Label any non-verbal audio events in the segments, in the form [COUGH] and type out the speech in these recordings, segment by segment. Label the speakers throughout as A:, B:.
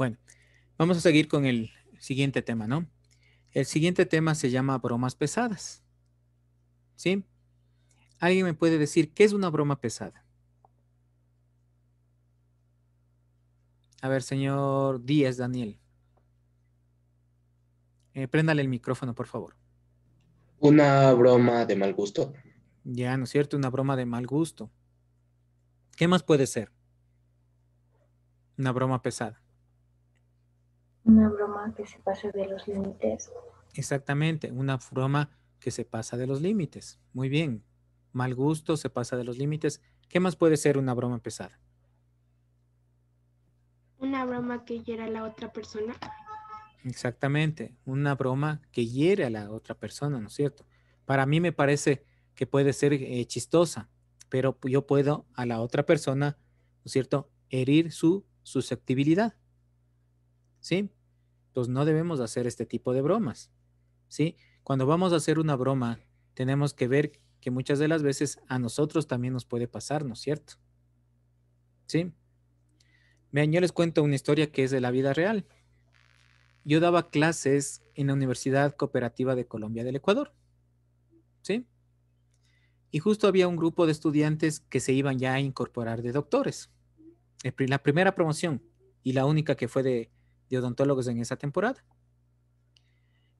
A: Bueno, vamos a seguir con el siguiente tema, ¿no? El siguiente tema se llama bromas pesadas. ¿Sí? ¿Alguien me puede decir qué es una broma pesada? A ver, señor Díaz Daniel. Eh, préndale el micrófono, por favor. Una broma de mal gusto. Ya, ¿no es cierto? Una broma de mal gusto. ¿Qué más puede ser? Una broma pesada. Una broma que se pasa de los límites. Exactamente, una broma que se pasa de los límites. Muy bien. Mal gusto, se pasa de los límites. ¿Qué más puede ser una broma pesada? Una broma que hiere a la otra persona. Exactamente, una broma que hiere a la otra persona, ¿no es cierto? Para mí me parece que puede ser eh, chistosa, pero yo puedo a la otra persona, ¿no es cierto?, herir su susceptibilidad. ¿Sí? pues no debemos hacer este tipo de bromas, ¿sí? Cuando vamos a hacer una broma, tenemos que ver que muchas de las veces a nosotros también nos puede pasar, ¿no es cierto? ¿Sí? Vean, yo les cuento una historia que es de la vida real. Yo daba clases en la Universidad Cooperativa de Colombia del Ecuador, ¿sí? Y justo había un grupo de estudiantes que se iban ya a incorporar de doctores. La primera promoción y la única que fue de de odontólogos en esa temporada.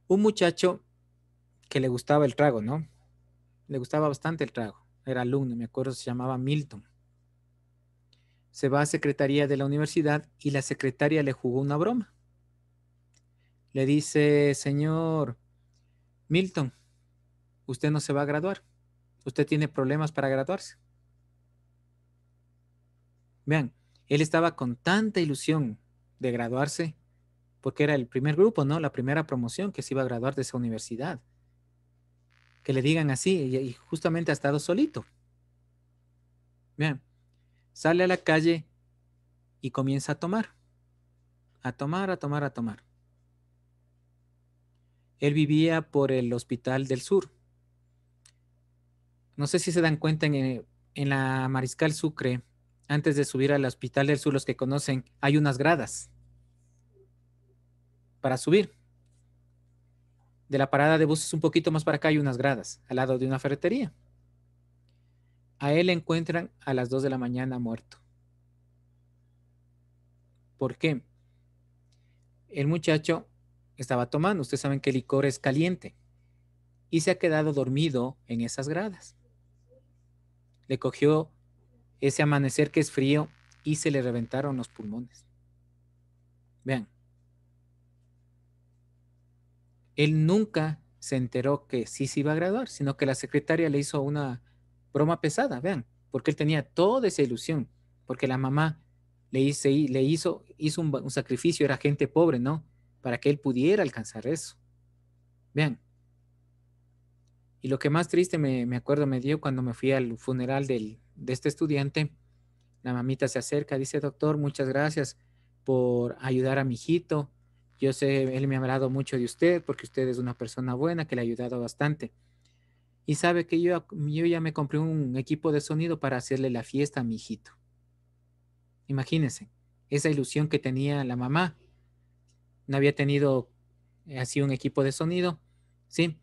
A: Un muchacho que le gustaba el trago, ¿no? Le gustaba bastante el trago. Era alumno, me acuerdo, se llamaba Milton. Se va a secretaría de la universidad y la secretaria le jugó una broma. Le dice, señor Milton, usted no se va a graduar. Usted tiene problemas para graduarse. Vean, él estaba con tanta ilusión de graduarse porque era el primer grupo, ¿no? La primera promoción que se iba a graduar de esa universidad. Que le digan así, y, justamente ha estado solito. Bien, sale a la calle y comienza a tomar, a tomar, a tomar, a tomar. Él vivía por el Hospital del Sur. No sé si se dan cuenta en, eh, en la Mariscal Sucre, antes de subir al Hospital del Sur, los que conocen, hay unas gradas para subir. De la parada de buses un poquito más para acá hay unas gradas, al lado de una ferretería. A él le encuentran a las 2 de la mañana muerto. ¿Por qué? El muchacho estaba tomando, ustedes saben que el licor es caliente, y se ha quedado dormido en esas gradas. Le cogió ese amanecer que es frío y se le reventaron los pulmones. Vean, él nunca se enteró que sí se iba a graduar, sino que la secretaria le hizo una broma pesada, vean, porque él tenía toda esa ilusión, porque la mamá le, hizo, le hizo, un, sacrificio, era gente pobre, ¿no? Para que él pudiera alcanzar eso. Vean. Y lo que más triste me, acuerdo me dio cuando me fui al funeral de este estudiante, la mamita se acerca, dice, doctor, muchas gracias por ayudar a mi hijito yo sé, él me ha hablado mucho de usted porque usted es una persona buena que le ha ayudado bastante. Y sabe que yo, yo ya me compré un equipo de sonido para hacerle la fiesta a mi hijito. Imagínense, esa ilusión que tenía la mamá. No había tenido eh, así un equipo de sonido. Sí.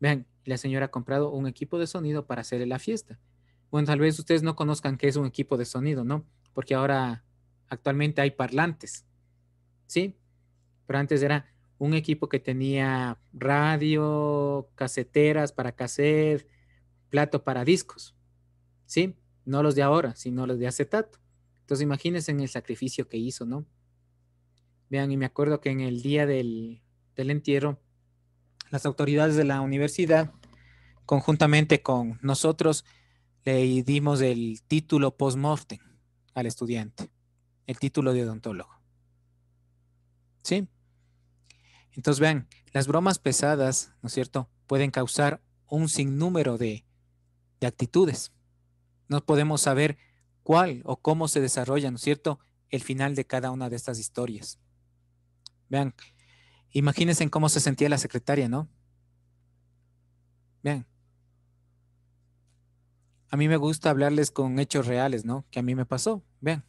A: Vean, la señora ha comprado un equipo de sonido para hacerle la fiesta. Bueno, tal vez ustedes no conozcan qué es un equipo de sonido, ¿no? Porque ahora actualmente hay parlantes. ¿Sí? pero antes era un equipo que tenía radio, caseteras para cassette, plato para discos, ¿sí? No los de ahora, sino los de acetato. Entonces imagínense en el sacrificio que hizo, ¿no? Vean, y me acuerdo que en el día del, del entierro, las autoridades de la universidad, conjuntamente con nosotros, le dimos el título post-mortem al estudiante, el título de odontólogo. ¿Sí? Entonces, vean, las bromas pesadas, ¿no es cierto?, pueden causar un sinnúmero de, actitudes. No podemos saber cuál o cómo se desarrolla, ¿no es cierto?, el final de cada una de estas historias. Vean, imagínense cómo se sentía la secretaria, ¿no? Vean. A mí me gusta hablarles con hechos reales, ¿no? Que a mí me pasó. Vean.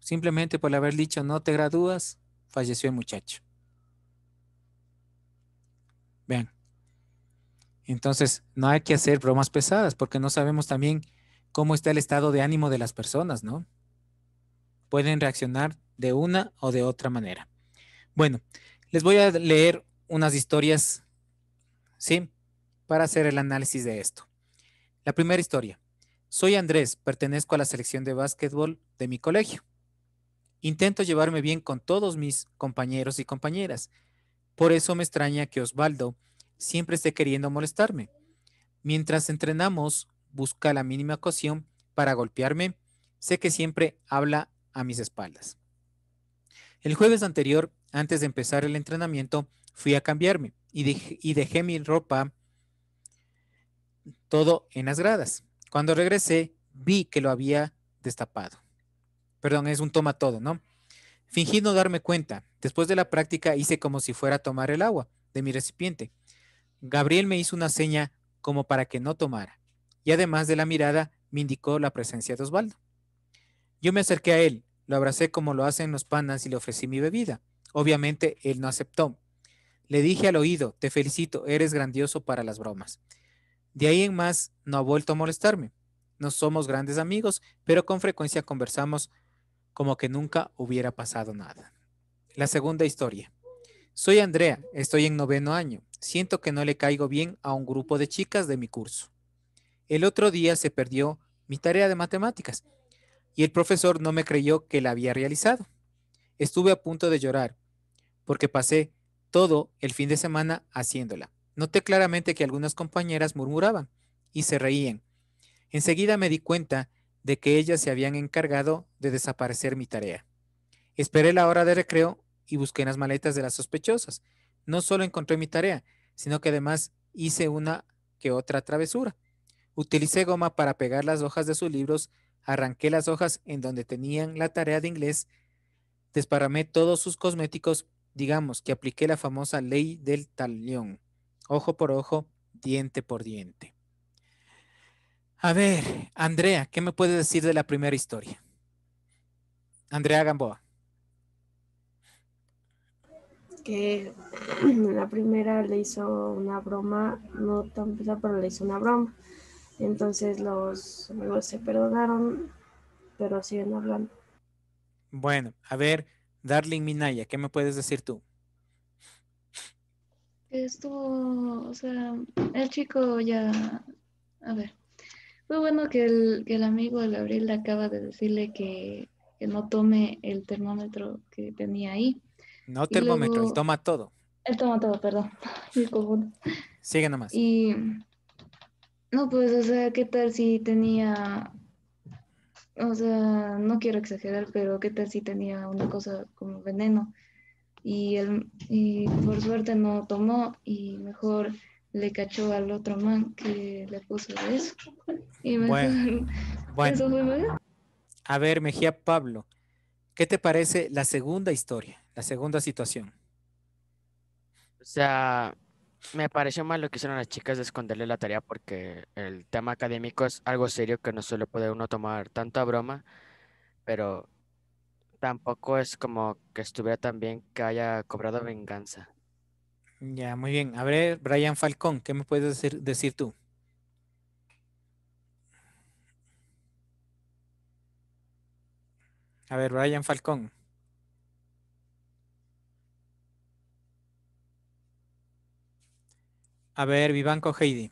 A: Simplemente por haber dicho no te gradúas, falleció el muchacho. Vean. Entonces, no hay que hacer bromas pesadas porque no sabemos también cómo está el estado de ánimo de las personas, ¿no? Pueden reaccionar de una o de otra manera. Bueno, les voy a leer unas historias, ¿sí? Para hacer el análisis de esto. La primera historia. Soy Andrés, pertenezco a la selección de básquetbol de mi colegio. Intento llevarme bien con todos mis compañeros y compañeras, por eso me extraña que Osvaldo siempre esté queriendo molestarme. Mientras entrenamos, busca la mínima ocasión para golpearme. Sé que siempre habla a mis espaldas. El jueves anterior, antes de empezar el entrenamiento, fui a cambiarme y, dejé mi ropa todo en las gradas. Cuando regresé, vi que lo había destapado. Perdón, es un toma todo, ¿no? Fingí no darme cuenta. Después de la práctica hice como si fuera a tomar el agua de mi recipiente. Gabriel me hizo una seña como para que no tomara, y además de la mirada me indicó la presencia de Osvaldo. Yo me acerqué a él, lo abracé como lo hacen los panas y le ofrecí mi bebida. Obviamente él no aceptó. Le dije al oído, te felicito, eres grandioso para las bromas. De ahí en más no ha vuelto a molestarme. No somos grandes amigos, pero con frecuencia conversamos como que nunca hubiera pasado nada. La segunda historia. Soy Andrea, estoy en noveno año. Siento que no le caigo bien a un grupo de chicas de mi curso. El otro día se perdió mi tarea de matemáticas y el profesor no me creyó que la había realizado. Estuve a punto de llorar porque pasé todo el fin de semana haciéndola. Noté claramente que algunas compañeras murmuraban y se reían. Enseguida me di cuenta de que ellas se habían encargado de desaparecer mi tarea. Esperé la hora de recreo y busqué en las maletas de las sospechosas. No solo encontré mi tarea, sino que además hice una que otra travesura. Utilicé goma para pegar las hojas de sus libros, arranqué las hojas en donde tenían la tarea de inglés, desparramé todos sus cosméticos, digamos que apliqué la famosa ley del talión, ojo por ojo, diente por diente. A ver, Andrea, ¿qué me puedes decir de la primera historia? Andrea Gamboa. Que [CLEARS THROAT] la primera le hizo una broma, no tan pesada, pero le hizo una broma. Entonces los amigos se perdonaron, pero siguen hablando. Bueno, a ver, Darling Minaya, ¿qué me puedes decir tú? Estuvo, o sea, el chico ya, a ver, fue bueno que el, que el amigo de Gabriel acaba de decirle que, que, no tome el termómetro que tenía ahí. No termómetro, él toma todo. Él toma todo, perdón. [LAUGHS] Sigue nomás. Y no, pues, o sea, ¿qué tal si tenía o sea, no quiero exagerar, pero qué tal si tenía una cosa como veneno. Y, él, y por suerte no tomó y mejor le cachó al otro man que le puso eso. Y bueno, [LAUGHS] bueno. Eso fue a ver, Mejía Pablo, ¿qué te parece la segunda historia, la segunda situación? O sea, me pareció mal lo que hicieron las chicas de esconderle la tarea porque el tema académico es algo serio que no suele poder uno tomar tanta broma, pero tampoco es como que estuviera tan bien que haya cobrado venganza. Ya, muy bien. A ver, Brian Falcón, ¿qué me puedes decir, decir tú? A ver, Brian Falcón. A ver, Vivanco Heidi.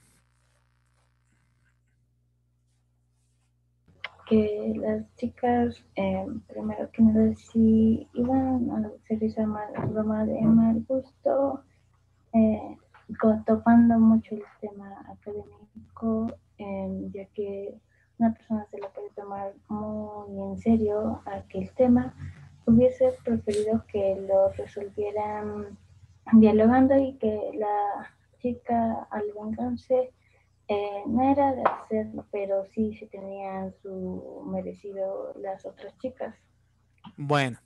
A: Que las chicas, em, primero que nada, si iban a utilizar mal, broma de mal gusto, eh, topando mucho el tema académico, em, ya que una persona se lo puede tomar muy en serio aquel tema, hubiese preferido que lo resolvieran dialogando y que la chica al vengarse eh, no era de hacerlo, pero sí se tenían su merecido las otras chicas. Bueno,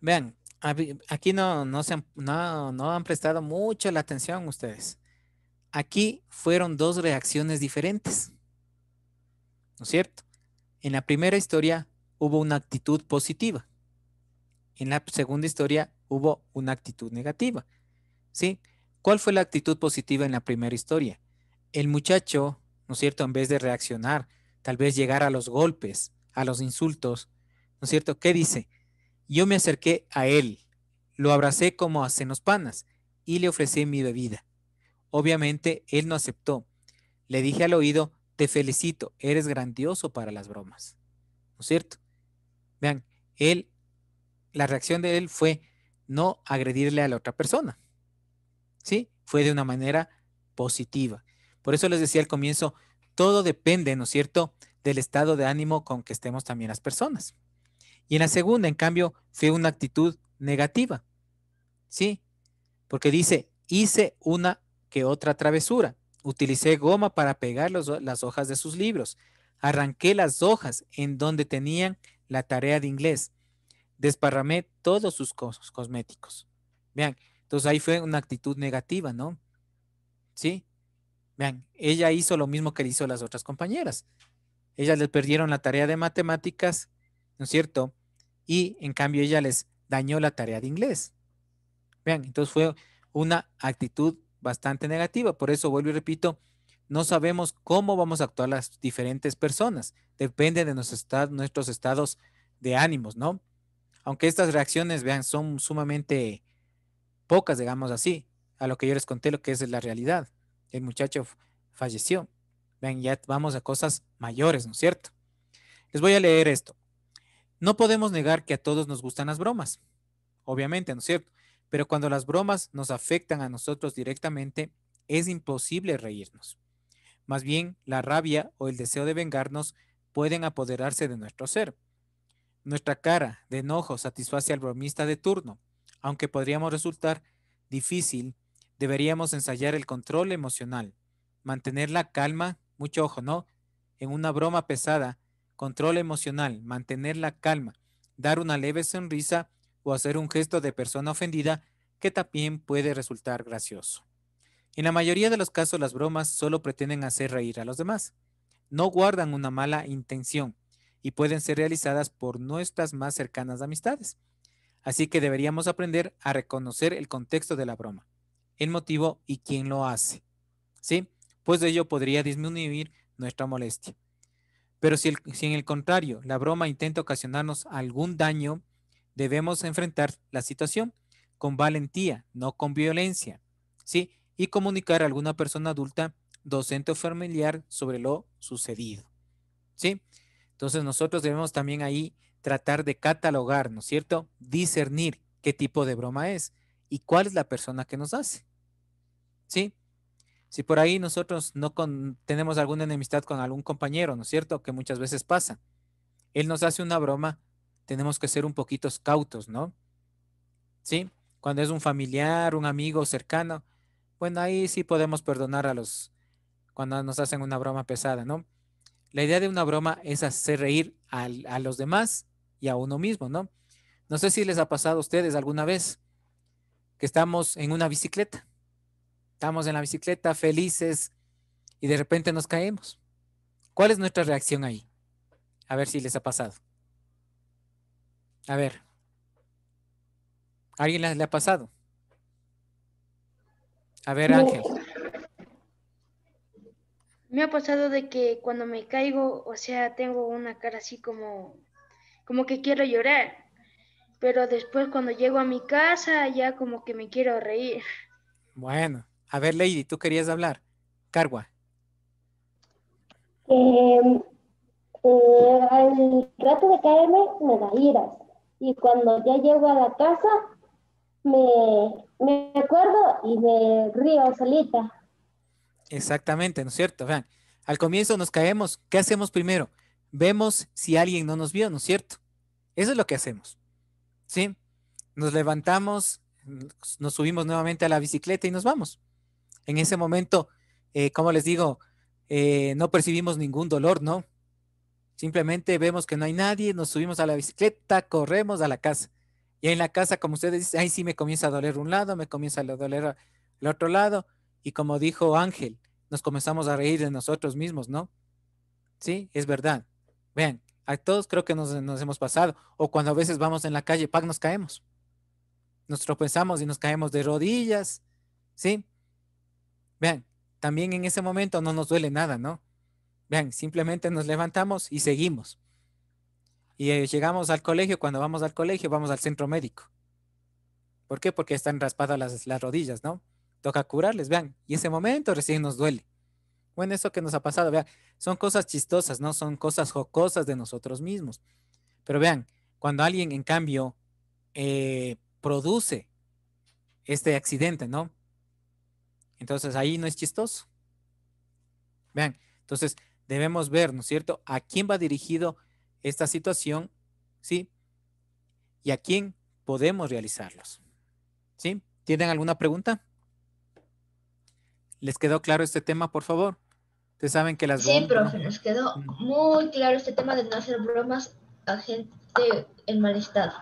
A: vean, aquí no, se han, no, han prestado mucha la atención ustedes. Aquí fueron dos reacciones diferentes. ¿No es cierto? En la primera historia hubo una actitud positiva. En la segunda historia hubo una actitud negativa. ¿Sí? ¿Cuál fue la actitud positiva en la primera historia? El muchacho, ¿no es cierto? En vez de reaccionar, tal vez llegar a los golpes, a los insultos, ¿no es cierto? ¿Qué dice? Yo me acerqué a él, lo abracé como a panas y le ofrecí mi bebida. Obviamente él no aceptó. Le dije al oído, te felicito, eres grandioso para las bromas. ¿No es cierto? Vean, él, la reacción de él fue no agredirle a la otra persona. ¿Sí? Fue de una manera positiva. Por eso les decía al comienzo, todo depende, ¿no es cierto?, del estado de ánimo con que estemos también las personas. Y en la segunda, en cambio, fue una actitud negativa. ¿Sí? Porque dice, hice una que otra travesura. Utilicé goma para pegar las hojas de sus libros. Arranqué las hojas en donde tenían la tarea de inglés. Desparramé todos sus cosméticos. Vean, entonces ahí fue una actitud negativa, ¿no? ¿Sí? Vean, ella hizo lo mismo que le hizo las otras compañeras. Ellas les perdieron la tarea de matemáticas, ¿no es cierto? y en cambio ella les dañó la tarea de inglés. Vean, entonces fue una actitud bastante negativa. Por eso vuelvo y repito, no sabemos cómo vamos a actuar las diferentes personas. Depende de nuestros estados, nuestros estados de ánimos, ¿no? Aunque estas reacciones, vean, son sumamente pocas, digamos así, a lo que yo les conté, lo que es la realidad. El muchacho falleció. Vean, ya vamos a cosas mayores, ¿no es cierto? Les voy a leer esto. No podemos negar que a todos nos gustan las bromas, obviamente, ¿no es cierto? Pero cuando las bromas nos afectan a nosotros directamente, es imposible reírnos. Más bien, la rabia o el deseo de vengarnos pueden apoderarse de nuestro ser. Nuestra cara de enojo satisface al bromista de turno. Aunque podríamos resultar difícil, deberíamos ensayar el control emocional, mantener la calma, mucho ojo, ¿no? En una broma pesada control emocional, mantener la calma, dar una leve sonrisa o hacer un gesto de persona ofendida que también puede resultar gracioso. En la mayoría de los casos las bromas solo pretenden hacer reír a los demás. No guardan una mala intención y pueden ser realizadas por nuestras más cercanas amistades. Así que deberíamos aprender a reconocer el contexto de la broma, el motivo y quién lo hace. ¿Sí? Pues de ello podría disminuir nuestra molestia. Pero si, en el contrario la broma intenta ocasionarnos algún daño, debemos enfrentar la situación con valentía, no con violencia, ¿sí? Y comunicar a alguna persona adulta, docente o familiar sobre lo sucedido, ¿sí? Entonces nosotros debemos también ahí tratar de catalogar, ¿no es cierto? Discernir qué tipo de broma es y cuál es la persona que nos hace, ¿sí? Si por ahí nosotros no tenemos alguna enemistad con algún compañero, ¿no es cierto? Que muchas veces pasa. Él nos hace una broma, tenemos que ser un poquito cautos, ¿no? ¿Sí? Cuando es un familiar, un amigo cercano, bueno, ahí sí podemos perdonar a los cuando nos hacen una broma pesada, ¿no? La idea de una broma es hacer reír a los demás y a uno mismo, ¿no? No sé si les ha pasado a ustedes alguna vez que estamos en una bicicleta Estamos en la bicicleta felices y de repente nos caemos. ¿Cuál es nuestra reacción ahí? A ver si les ha pasado. A ver. ¿Alguien le, ha pasado? A ver, Ángel. Me ha pasado de que cuando me caigo, o sea, tengo una cara así como, como que quiero llorar. Pero después cuando llego a mi casa, ya como que me quiero reír. Bueno, a ver, Lady, tú querías hablar. Cargua. Eh, eh, al rato de caerme me da iras. Y cuando ya llego a la casa, me, me acuerdo y me río solita. Exactamente, ¿no es cierto? Vean, al comienzo nos caemos. ¿Qué hacemos primero? Vemos si alguien no nos vio, ¿no es cierto? Eso es lo que hacemos. ¿Sí? Nos levantamos, nos subimos nuevamente a la bicicleta y nos vamos en ese momento, eh, como les digo, eh, no percibimos ningún dolor, ¿no? Simplemente vemos que no hay nadie, nos subimos a la bicicleta, corremos a la casa. Y en la casa, como ustedes dicen, ahí sí me comienza a doler un lado, me comienza a doler el otro lado. Y como dijo Ángel, nos comenzamos a reír de nosotros mismos, ¿no? Sí, es verdad. Vean, a todos creo que nos, nos hemos pasado. O cuando a veces vamos en la calle, pac, nos caemos. Nos tropezamos y nos caemos de rodillas, ¿sí? Vean, también en ese momento no nos duele nada, ¿no? Vean, simplemente nos levantamos y seguimos. Y eh, llegamos al colegio, cuando vamos al colegio, vamos al centro médico. ¿Por qué? Porque están raspadas las, rodillas, ¿no? Toca curarles, vean. Y ese momento recién nos duele. Bueno, eso que nos ha pasado, vean, son cosas chistosas, ¿no? Son cosas jocosas de nosotros mismos. Pero vean, cuando alguien, en cambio, eh, produce este accidente, ¿no? Entonces ahí no es chistoso. Vean, entonces debemos ver, ¿no es cierto?, a quién va dirigido esta situación, ¿sí? Y a quién podemos realizarlos. ¿Sí? ¿Tienen alguna pregunta? ¿Les quedó claro este tema, por favor? Ustedes saben que las... Sí, profe, nos quedó muy claro este tema de no hacer bromas a gente en mal estado.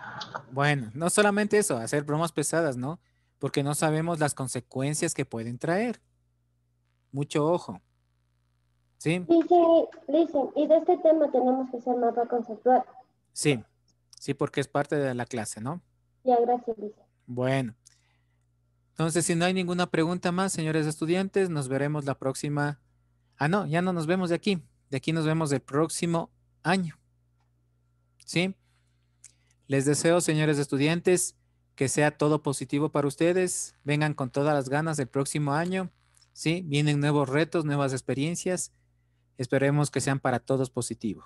A: Bueno, no solamente eso, hacer bromas pesadas, ¿no? porque no sabemos las consecuencias que pueden traer. Mucho ojo. ¿Sí? Sí, dicen, y de este tema tenemos que hacer mapa conceptual. Sí, sí, porque es parte de la clase, ¿no? Ya, gracias, Lisa. Bueno. Entonces, si no hay ninguna pregunta más, señores estudiantes, nos veremos la próxima. Ah, no, ya no nos vemos de aquí. De aquí nos vemos el próximo año. ¿Sí? Les deseo, señores estudiantes, que sea todo positivo para ustedes. Vengan con todas las ganas el próximo año. ¿sí? Vienen nuevos retos, nuevas experiencias. Esperemos que sean para todos positivos,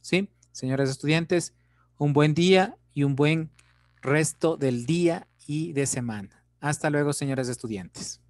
A: ¿Sí? Señores estudiantes, un buen día y un buen resto del día y de semana. Hasta luego, señores estudiantes.